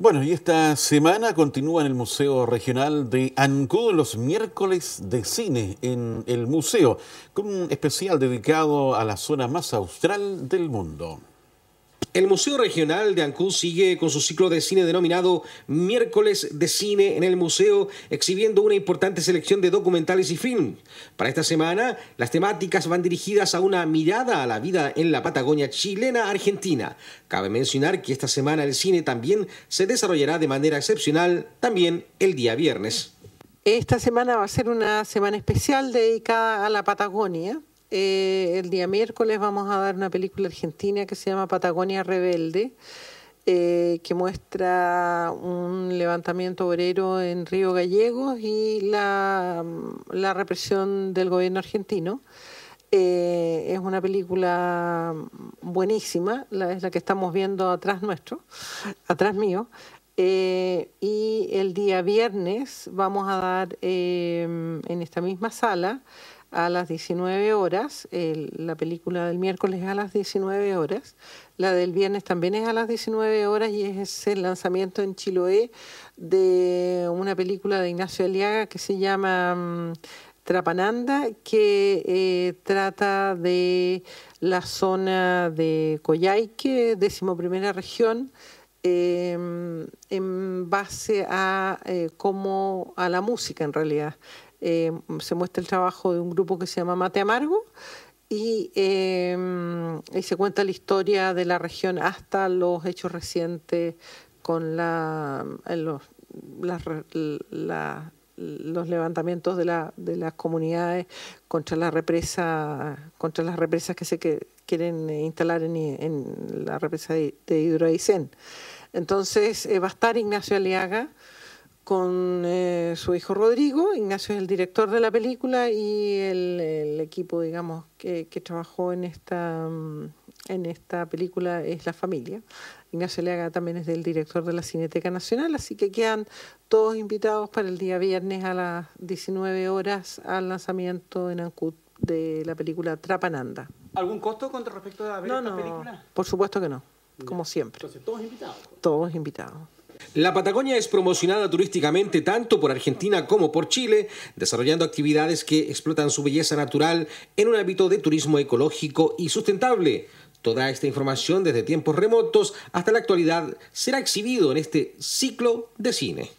Bueno, y esta semana continúa en el Museo Regional de Ancud los miércoles de cine en el museo, con un especial dedicado a la zona más austral del mundo. El Museo Regional de Ancud sigue con su ciclo de cine denominado Miércoles de Cine en el Museo, exhibiendo una importante selección de documentales y film. Para esta semana, las temáticas van dirigidas a una mirada a la vida en la Patagonia chilena argentina. Cabe mencionar que esta semana el cine también se desarrollará de manera excepcional, también el día viernes. Esta semana va a ser una semana especial dedicada a la Patagonia. Eh, el día miércoles vamos a dar una película argentina que se llama Patagonia Rebelde, eh, que muestra un levantamiento obrero en Río Gallegos y la, represión del gobierno argentino. Eh, es una película buenísima, es la que estamos viendo atrás nuestro, atrás mío. y el día viernes vamos a dar en esta misma sala a las 19 horas, la película del miércoles a las 19 horas, la del viernes también es a las 19 horas y es el lanzamiento en Chiloé de una película de Ignacio Aliaga que se llama... Mm, Trapananda, que eh, trata de la zona de Coyhaique, decimoprimera región, em, en base a eh, como a la música en realidad. Eh, se muestra el trabajo de un grupo que se llama Mate Amargo y, eh, se cuenta la historia de la región hasta los hechos recientes con los, levantamientos de, la, de las comunidades contra la contra las represas que se quieren instalar en, la represa de, de Entonces eh, va a estar Ignacio Aliaga, con eh, su hijo Rodrigo. Ignacio es el director de la película y el, equipo, digamos, que, trabajó en esta, mm, en esta película es la familia. Ignacio Leaga también es el director de la Cineteca Nacional, así que quedan todos invitados para el día viernes a las 19 horas al lanzamiento en Ancud de la película Trapananda. ¿Algún costo con respecto a ver no, esta no, película? Por supuesto que no, como siempre. Entonces, todos invitados. Todos invitados. La Patagonia es promocionada turísticamente tanto por Argentina como por Chile, desarrollando actividades que explotan su belleza natural en un ámbito de turismo ecológico y sustentable. Toda esta información desde tiempos remotos hasta la actualidad será exhibido en este ciclo de cine.